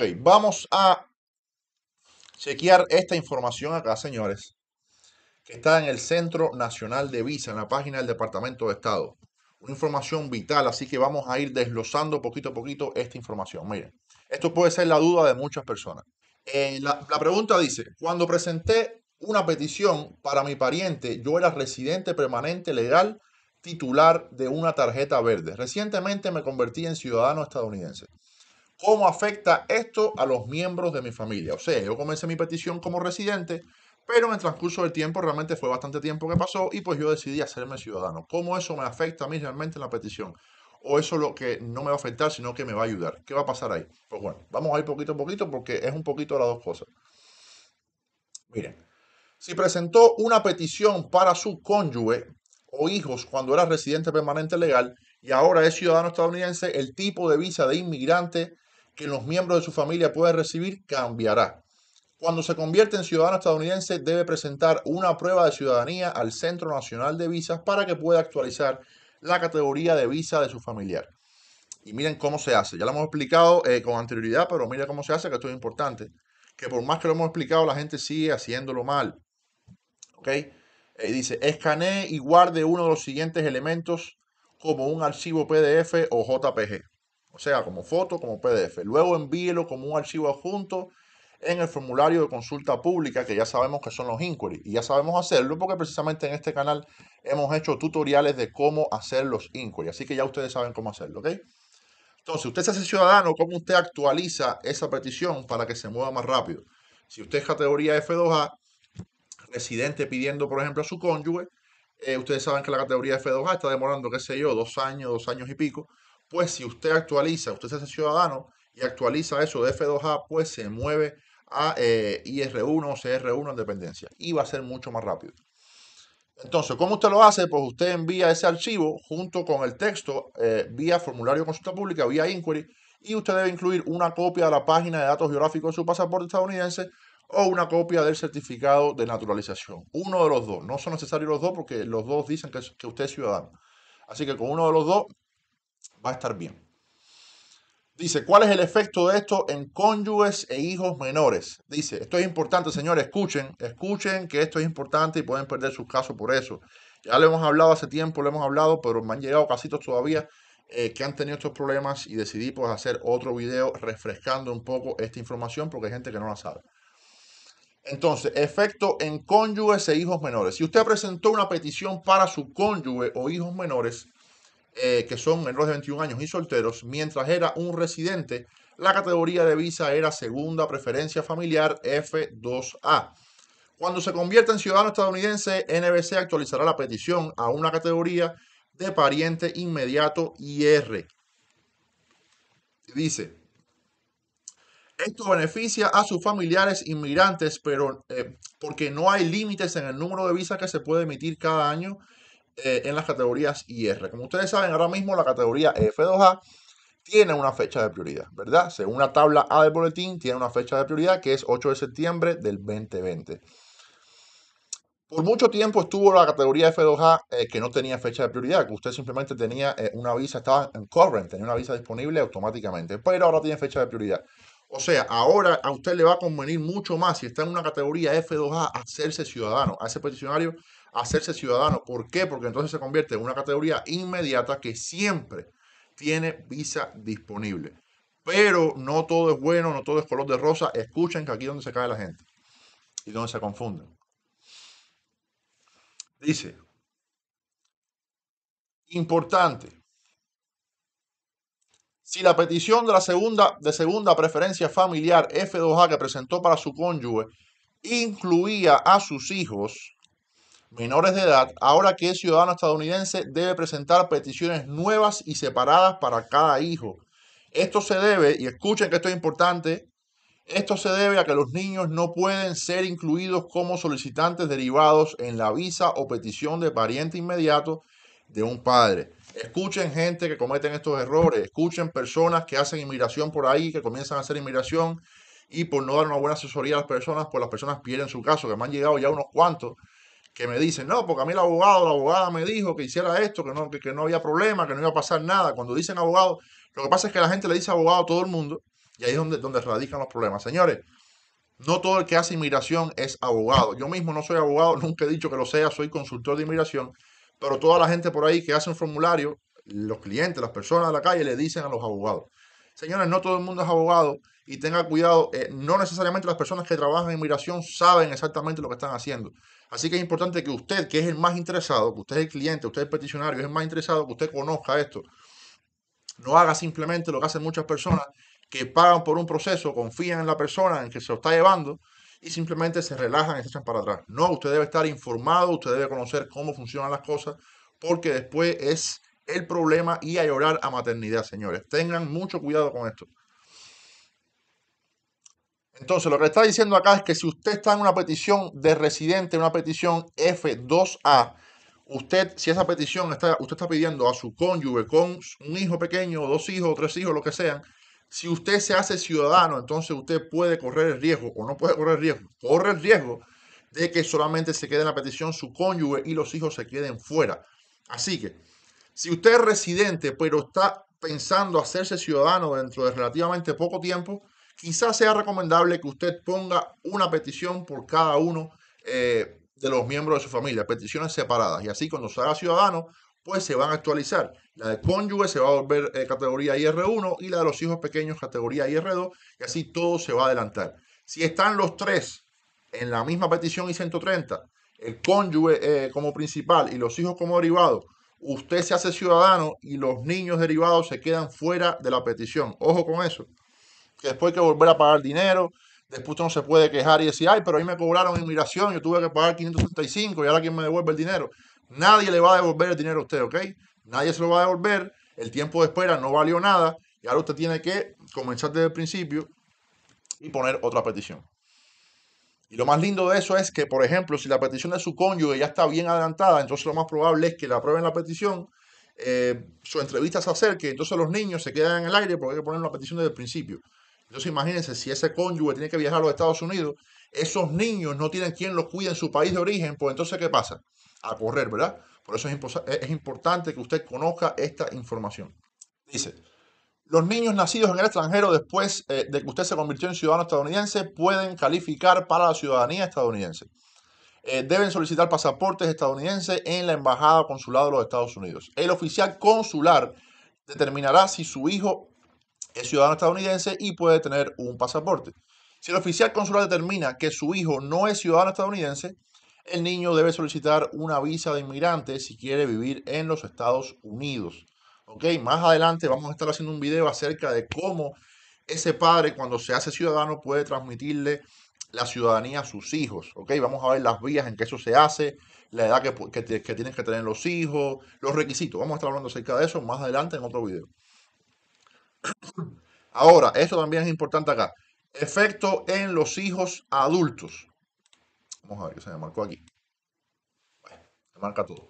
Ok, vamos a chequear esta información acá, señores, que está en el Centro Nacional de Visa, en la página del Departamento de Estado. Una información vital, así que vamos a ir desglosando poquito a poquito esta información. Miren, esto puede ser la duda de muchas personas. Eh, la pregunta dice, cuando presenté una petición para mi pariente, yo era residente permanente legal titular de una tarjeta verde. Recientemente me convertí en ciudadano estadounidense. ¿Cómo afecta esto a los miembros de mi familia? O sea, yo comencé mi petición como residente, pero en el transcurso del tiempo realmente fue bastante tiempo que pasó y pues yo decidí hacerme ciudadano. ¿Cómo eso me afecta a mí realmente en la petición? o eso lo que no me va a afectar, sino que me va a ayudar. ¿Qué va a pasar ahí? Pues bueno, vamos a ir poquito a poquito porque es un poquito de las dos cosas. Miren, si presentó una petición para su cónyuge o hijos cuando era residente permanente legal y ahora es ciudadano estadounidense, el tipo de visa de inmigrante que los miembros de su familia pueden recibir cambiará. Cuando se convierte en ciudadano estadounidense debe presentar una prueba de ciudadanía al Centro Nacional de Visas para que pueda actualizar la categoría de visa de su familiar. Y miren cómo se hace. Ya lo hemos explicado eh, con anterioridad, pero miren cómo se hace, que esto es importante. Que por más que lo hemos explicado, la gente sigue haciéndolo mal. ¿Ok? Eh, dice, escanee y guarde uno de los siguientes elementos como un archivo PDF o JPG o sea, como foto, como PDF. Luego envíelo como un archivo adjunto en el formulario de consulta pública, que ya sabemos que son los inquiries. Y ya sabemos hacerlo porque precisamente en este canal hemos hecho tutoriales de cómo hacer los inquiries. Así que ya ustedes saben cómo hacerlo, ¿ok? Entonces, usted se hace ciudadano, ¿cómo usted actualiza esa petición para que se mueva más rápido? Si usted es categoría F2A, residente pidiendo, por ejemplo, a su cónyuge, eh, ustedes saben que la categoría F2A está demorando, qué sé yo, dos años, dos años y pico. Pues si usted actualiza, usted se hace ciudadano y actualiza eso de F2A, pues se mueve a eh, IR1 o CR1 en dependencia y va a ser mucho más rápido. Entonces, ¿cómo usted lo hace? Pues usted envía ese archivo junto con el texto eh, vía formulario de consulta pública, vía inquiry, y usted debe incluir una copia de la página de datos geográficos de su pasaporte estadounidense o una copia del certificado de naturalización. Uno de los dos. No son necesarios los dos porque los dos dicen que usted es ciudadano. Así que con uno de los dos va a estar bien. Dice, ¿cuál es el efecto de esto en cónyuges e hijos menores? Dice, esto es importante, señores, escuchen, escuchen que esto es importante y pueden perder sus casos por eso. Ya lo hemos hablado hace tiempo, lo hemos hablado, pero me han llegado casitos todavía eh, que han tenido estos problemas y decidí pues hacer otro video refrescando un poco esta información porque hay gente que no la sabe. Entonces, efecto en cónyuges e hijos menores. Si usted presentó una petición para su cónyuge o hijos menores, eh, que son en los de 21 años y solteros, mientras era un residente, la categoría de visa era segunda preferencia familiar F2A. Cuando se convierta en ciudadano estadounidense, NBC actualizará la petición a una categoría de pariente inmediato IR. Dice, esto beneficia a sus familiares inmigrantes, pero eh, porque no hay límites en el número de visas que se puede emitir cada año eh, en las categorías IR. Como ustedes saben, ahora mismo la categoría F2A tiene una fecha de prioridad, ¿verdad? Según la tabla A del boletín, tiene una fecha de prioridad que es 8 de septiembre del 2020. Por mucho tiempo estuvo la categoría F2A eh, que no tenía fecha de prioridad, que usted simplemente tenía eh, una visa, estaba en current, tenía una visa disponible automáticamente, pero ahora tiene fecha de prioridad. O sea, ahora a usted le va a convenir mucho más si está en una categoría F2A hacerse ciudadano, a ese peticionario hacerse ciudadano. ¿Por qué? Porque entonces se convierte en una categoría inmediata que siempre tiene visa disponible. Pero no todo es bueno, no todo es color de rosa. Escuchen que aquí es donde se cae la gente y donde se confunden. Dice, importante, si la petición de la segunda, de segunda preferencia familiar F2A que presentó para su cónyuge incluía a sus hijos, menores de edad, ahora que es ciudadano estadounidense, debe presentar peticiones nuevas y separadas para cada hijo. Esto se debe, y escuchen que esto es importante, esto se debe a que los niños no pueden ser incluidos como solicitantes derivados en la visa o petición de pariente inmediato de un padre. Escuchen gente que cometen estos errores, escuchen personas que hacen inmigración por ahí, que comienzan a hacer inmigración y por no dar una buena asesoría a las personas, pues las personas pierden su caso, que me han llegado ya unos cuantos que me dicen, no, porque a mí el abogado, la abogada me dijo que hiciera esto, que no, que, no había problema, que no iba a pasar nada. Cuando dicen abogado, lo que pasa es que la gente le dice abogado a todo el mundo y ahí es donde, donde radican los problemas. Señores, no todo el que hace inmigración es abogado. Yo mismo no soy abogado, nunca he dicho que lo sea, soy consultor de inmigración, pero toda la gente por ahí que hace un formulario, los clientes, las personas de la calle le dicen a los abogados. Señores, no todo el mundo es abogado y tenga cuidado, eh, no necesariamente las personas que trabajan en migración saben exactamente lo que están haciendo. Así que es importante que usted, que es el más interesado, que usted es el cliente, usted es el peticionario, es el más interesado, que usted conozca esto. No haga simplemente lo que hacen muchas personas que pagan por un proceso, confían en la persona en que se lo está llevando y simplemente se relajan y se echan para atrás. No, usted debe estar informado, usted debe conocer cómo funcionan las cosas, porque después es el problema y a llorar a maternidad, señores. Tengan mucho cuidado con esto. Entonces, lo que está diciendo acá es que si usted está en una petición de residente, una petición F2A, usted, si esa petición está, usted está pidiendo a su cónyuge con un hijo pequeño, dos hijos, tres hijos, lo que sean, si usted se hace ciudadano, entonces usted puede correr el riesgo o no puede correr el riesgo, corre el riesgo de que solamente se quede en la petición su cónyuge y los hijos se queden fuera. Así que, si usted es residente, pero está pensando hacerse ciudadano dentro de relativamente poco tiempo, quizás sea recomendable que usted ponga una petición por cada uno eh, de los miembros de su familia, peticiones separadas. Y así cuando se haga ciudadano, pues se van a actualizar. La de cónyuge se va a volver eh, categoría IR1 y la de los hijos pequeños categoría IR2 y así todo se va a adelantar. Si están los tres en la misma petición I-130, el cónyuge eh, como principal y los hijos como derivados, usted se hace ciudadano y los niños derivados se quedan fuera de la petición. Ojo con eso que después hay que volver a pagar dinero. Después no se puede quejar y decir, ay, pero ahí me cobraron inmigración, yo tuve que pagar 565 y ahora quién me devuelve el dinero. Nadie le va a devolver el dinero a usted, ¿ok? Nadie se lo va a devolver, el tiempo de espera no valió nada y ahora usted tiene que comenzar desde el principio y poner otra petición. Y lo más lindo de eso es que, por ejemplo, si la petición de su cónyuge ya está bien adelantada, entonces lo más probable es que le aprueben la petición, eh, su entrevista se acerque, entonces los niños se quedan en el aire porque hay que poner una petición desde el principio. Entonces imagínense, si ese cónyuge tiene que viajar a los Estados Unidos, esos niños no tienen quien los cuide en su país de origen, pues entonces ¿qué pasa? A correr, ¿verdad? Por eso es, importante que usted conozca esta información. Dice, los niños nacidos en el extranjero después eh, de que usted se convirtió en ciudadano estadounidense pueden calificar para la ciudadanía estadounidense. Eh, deben solicitar pasaportes estadounidenses en la embajada o consulado de los Estados Unidos. El oficial consular determinará si su hijo es ciudadano estadounidense y puede tener un pasaporte. Si el oficial consular determina que su hijo no es ciudadano estadounidense, el niño debe solicitar una visa de inmigrante si quiere vivir en los Estados Unidos. ¿Ok? Más adelante vamos a estar haciendo un video acerca de cómo ese padre cuando se hace ciudadano puede transmitirle la ciudadanía a sus hijos. ¿Ok? Vamos a ver las vías en que eso se hace, la edad que, que tienen que tener los hijos, los requisitos. Vamos a estar hablando acerca de eso más adelante en otro video. Ahora, esto también es importante acá. Efecto en los hijos adultos. Vamos a ver qué se me marcó aquí. Bueno, se marca todo.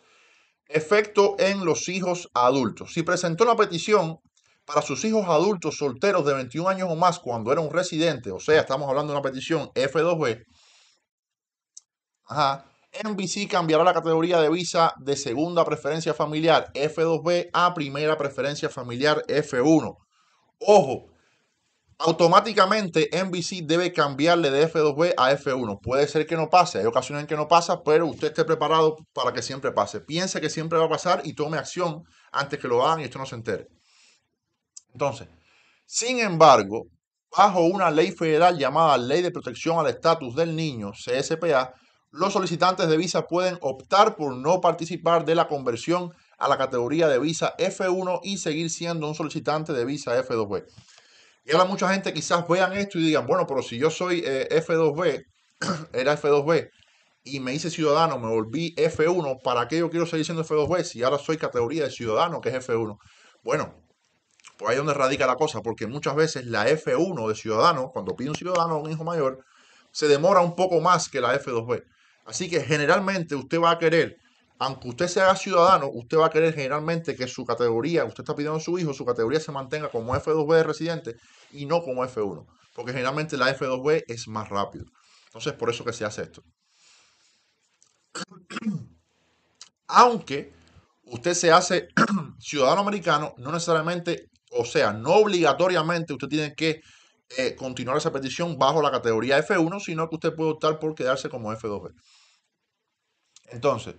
Efecto en los hijos adultos. Si presentó la petición para sus hijos adultos solteros de 21 años o más cuando era un residente, o sea, estamos hablando de una petición F2B, ajá, NBC cambiará la categoría de visa de segunda preferencia familiar F2B a primera preferencia familiar F1. Ojo, automáticamente NBC debe cambiarle de F2B a F1. Puede ser que no pase, hay ocasiones en que no pasa, pero usted esté preparado para que siempre pase. Piense que siempre va a pasar y tome acción antes que lo hagan y esto no se entere. Entonces, sin embargo, bajo una ley federal llamada Ley de Protección al Estatus del Niño, CSPA, los solicitantes de visa pueden optar por no participar de la conversión a la categoría de visa F1 y seguir siendo un solicitante de visa F2B. Y ahora mucha gente quizás vean esto y digan, bueno, pero si yo soy eh, F2B, era F2B, y me hice ciudadano, me volví F1, ¿para qué yo quiero seguir siendo F2B si ahora soy categoría de ciudadano, que es F1? Bueno, pues ahí es donde radica la cosa, porque muchas veces la F1 de ciudadano, cuando pide un ciudadano un hijo mayor, se demora un poco más que la F2B. Así que generalmente usted va a querer aunque usted sea ciudadano, usted va a querer generalmente que su categoría, usted está pidiendo a su hijo, su categoría se mantenga como F2B de residente y no como F1, porque generalmente la F2B es más rápido. Entonces, por eso que se hace esto. Aunque usted se hace ciudadano americano, no necesariamente, o sea, no obligatoriamente usted tiene que eh, continuar esa petición bajo la categoría F1, sino que usted puede optar por quedarse como F2B. Entonces,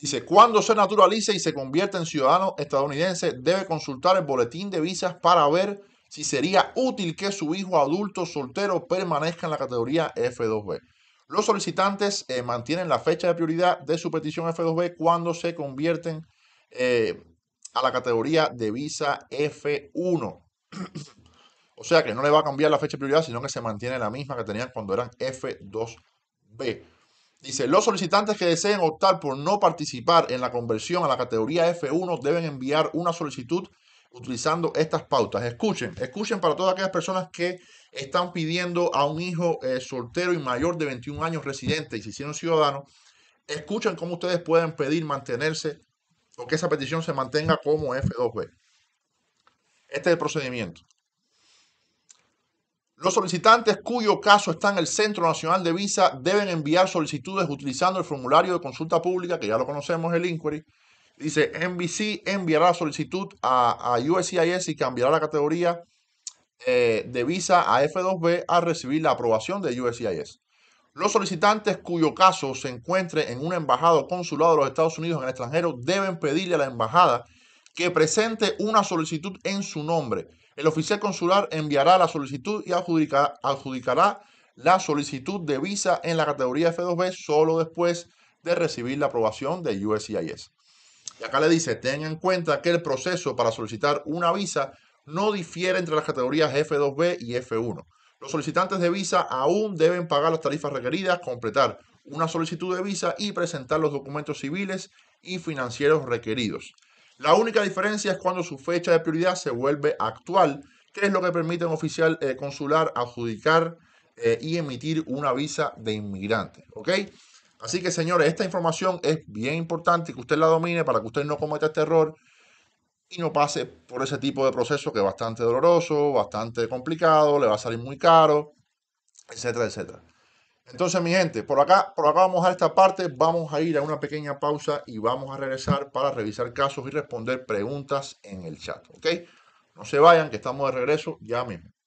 Dice, cuando se naturalice y se convierte en ciudadano estadounidense, debe consultar el boletín de visas para ver si sería útil que su hijo adulto soltero permanezca en la categoría F2B. Los solicitantes eh, mantienen la fecha de prioridad de su petición F2B cuando se convierten eh, a la categoría de visa F1. o sea que no le va a cambiar la fecha de prioridad, sino que se mantiene la misma que tenían cuando eran F2B. Dice, los solicitantes que deseen optar por no participar en la conversión a la categoría F1 deben enviar una solicitud utilizando estas pautas. Escuchen, escuchen para todas aquellas personas que están pidiendo a un hijo eh, soltero y mayor de 21 años residente y si hicieron ciudadano, escuchen cómo ustedes pueden pedir mantenerse o que esa petición se mantenga como F2B. Este es el procedimiento. Los solicitantes cuyo caso está en el Centro Nacional de Visa deben enviar solicitudes utilizando el formulario de consulta pública, que ya lo conocemos, el Inquiry. Dice, NBC enviará la solicitud a, a USCIS y cambiará la categoría eh, de visa a F2B a recibir la aprobación de USCIS. Los solicitantes cuyo caso se encuentre en un embajado o consulado de los Estados Unidos en el extranjero deben pedirle a la embajada que presente una solicitud en su nombre el oficial consular enviará la solicitud y adjudicará, la solicitud de visa en la categoría F2B solo después de recibir la aprobación de USCIS. Y acá le dice, ten en cuenta que el proceso para solicitar una visa no difiere entre las categorías F2B y F1. Los solicitantes de visa aún deben pagar las tarifas requeridas, completar una solicitud de visa y presentar los documentos civiles y financieros requeridos. La única diferencia es cuando su fecha de prioridad se vuelve actual, que es lo que permite a un oficial eh, consular adjudicar eh, y emitir una visa de inmigrante. Así que, señores, esta información es bien importante que usted la domine para que usted no cometa este error y no pase por ese tipo de proceso que es bastante doloroso, bastante complicado, le va a salir muy caro, etcétera, etcétera. Entonces, mi gente, por acá, por acá vamos a esta parte, vamos a ir a una pequeña pausa y vamos a regresar para revisar casos y responder preguntas en el chat, ¿ok? No se vayan, que estamos de regreso ya mismo.